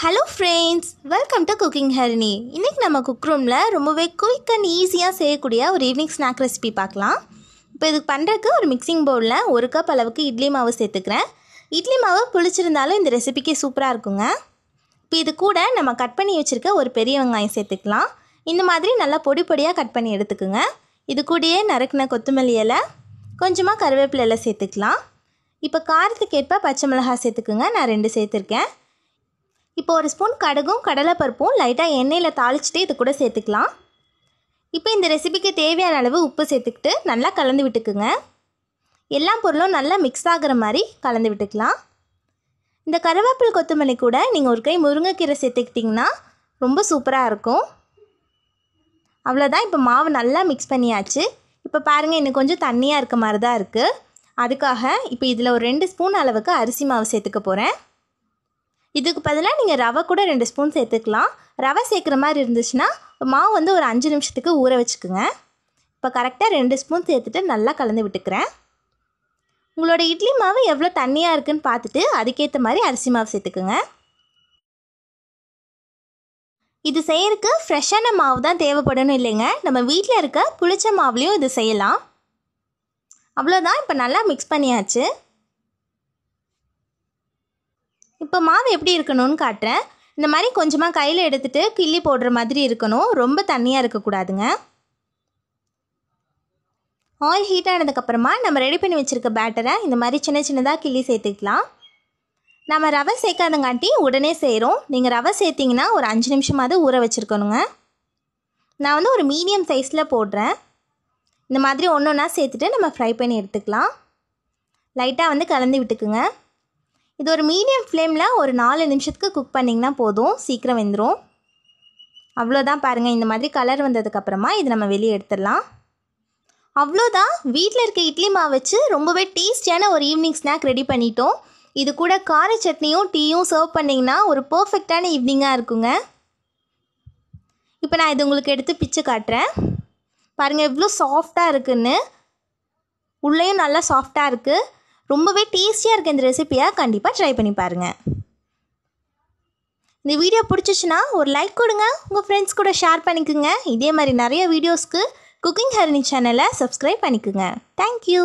hello friends welcome to cooking ஹெர்னி இன்றைக்கி நம்ம குக் ரூமில் ரொம்பவே குயிக் அண்ட் ஈஸியாக செய்யக்கூடிய ஒரு ஈவினிங் ஸ்நாக் ரெசிபி பார்க்கலாம் இப்போ இதுக்கு பண்ணுறக்கு ஒரு மிக்சிங் பவுலில் ஒரு கப் அளவுக்கு இட்லி மாவு சேர்த்துக்கிறேன் இட்லி மாவு புளிச்சிருந்தாலும் இந்த ரெசிபிக்கே சூப்பராக இருக்குங்க இப்போ இது கூட நம்ம கட் பண்ணி வச்சுருக்க ஒரு பெரிய வெங்காயம் சேர்த்துக்கலாம் இந்த மாதிரி நல்லா பொடி பொடியாக கட் பண்ணி எடுத்துக்கோங்க இது கூடயே நறுக்கின கொத்தமல்லி இலை கொஞ்சமாக கருவேப்பிலை சேர்த்துக்கலாம் இப்போ காரத்துக்கேற்ப பச்சை மிளகாய் சேர்த்துக்குங்க நான் ரெண்டு சேர்த்துருக்கேன் இப்போ ஒரு ஸ்பூன் கடுகும் கடலைப்பருப்பும் லைட்டாக எண்ணெயில் தாளிச்சிட்டு இது கூட சேர்த்துக்கலாம் இப்போ இந்த ரெசிபிக்கு தேவையான அளவு உப்பு சேர்த்துக்கிட்டு நல்லா கலந்து விட்டுக்குங்க எல்லா பொருளும் நல்லா மிக்ஸ் ஆகிற மாதிரி கலந்து விட்டுக்கலாம் இந்த கருவேப்பில் கொத்தமல்லி கூட நீங்கள் ஒரு கை முருங்கைக்கீரை சேர்த்துக்கிட்டிங்கன்னா ரொம்ப சூப்பராக இருக்கும் அவ்வளோதான் இப்போ மாவு நல்லா மிக்ஸ் பண்ணியாச்சு இப்போ பாருங்கள் இன்னும் கொஞ்சம் தண்ணியாக இருக்க மாதிரி தான் இருக்குது அதுக்காக இப்போ இதில் ஒரு ரெண்டு ஸ்பூன் அளவுக்கு அரிசி மாவு சேர்த்துக்க போகிறேன் இதுக்கு பதிலாக நீங்கள் ரவை கூட ரெண்டு ஸ்பூன் சேர்த்துக்கலாம் ரவை சேர்க்குற மாதிரி இருந்துச்சுன்னா மாவு வந்து ஒரு அஞ்சு நிமிஷத்துக்கு ஊற வச்சுக்கோங்க இப்போ கரெக்டாக ரெண்டு ஸ்பூன் சேர்த்துட்டு நல்லா கலந்து விட்டுக்கிறேன் உங்களோட இட்லி மாவு எவ்வளோ தண்ணியாக இருக்குதுன்னு பார்த்துட்டு அதுக்கேற்ற மாதிரி அரிசி மாவு சேர்த்துக்குங்க இது செய்யறதுக்கு ஃப்ரெஷ்ஷான மாவு தான் தேவைப்படணும் இல்லைங்க நம்ம வீட்டில் இருக்க புளிச்ச மாவுலேயும் இது செய்யலாம் அவ்வளோதான் இப்போ நல்லா மிக்ஸ் பண்ணியாச்சு இப்போ மாவு எப்படி இருக்கணும்னு காட்டுறேன் இந்த மாதிரி கொஞ்சமாக கையில் எடுத்துகிட்டு கிள்ளி போடுற மாதிரி இருக்கணும் ரொம்ப தண்ணியாக இருக்கக்கூடாதுங்க ஆயில் ஹீட் ஆனதுக்கப்புறமா நம்ம ரெடி பண்ணி வச்சுருக்க பேட்டரை இந்த மாதிரி சின்ன சின்னதாக கிள்ளி சேர்த்துக்கலாம் நம்ம ரவை சேர்க்காதங்காட்டி உடனே செய்கிறோம் நீங்கள் ரவை சேர்த்திங்கன்னா ஒரு அஞ்சு நிமிஷமாவது ஊற வச்சுருக்கணுங்க நான் வந்து ஒரு மீடியம் சைஸில் போடுறேன் இந்த மாதிரி ஒன்று ஒன்றா சேர்த்துட்டு நம்ம ஃப்ரை பண்ணி எடுத்துக்கலாம் லைட்டாக வந்து கலந்து விட்டுக்குங்க இது ஒரு மீடியம் ஃப்ளேமில் ஒரு நாலு நிமிஷத்துக்கு குக் பண்ணிங்கன்னா போதும் சீக்கிரம் வெந்துடும் அவ்வளோதான் பாருங்கள் இந்த மாதிரி கலர் வந்ததுக்கப்புறமா இது நம்ம வெளியே எடுத்துடலாம் அவ்வளோதான் வீட்டில் இருக்க இட்லி மாவு வச்சு ரொம்பவே டேஸ்டியான ஒரு ஈவினிங் ஸ்நாக் ரெடி பண்ணிட்டோம் இது கூட கார சட்னியும் டீயும் சர்வ் பண்ணிங்கன்னா ஒரு பர்ஃபெக்டான ஈவினிங்காக இருக்குங்க இப்போ நான் இது உங்களுக்கு எடுத்து பிச்சு காட்டுறேன் பாருங்கள் எவ்வளோ சாஃப்டாக இருக்குன்னு உள்ளேயும் நல்லா சாஃப்டாக இருக்குது ரொம்பவே டேஸ்டியாக இருக்க இந்த ரெசிப்பியாக கண்டிப்பாக ட்ரை பண்ணி பாருங்கள் இந்த வீடியோ பிடிச்சிச்சின்னா ஒரு லைக் கொடுங்க உங்கள் ஃப்ரெண்ட்ஸ் கூட ஷேர் பண்ணிக்குங்க இதே மாதிரி நிறைய வீடியோஸ்க்கு குக்கிங் ஹரணி சேனலை சப்ஸ்கிரைப் பண்ணிக்குங்க தேங்க்யூ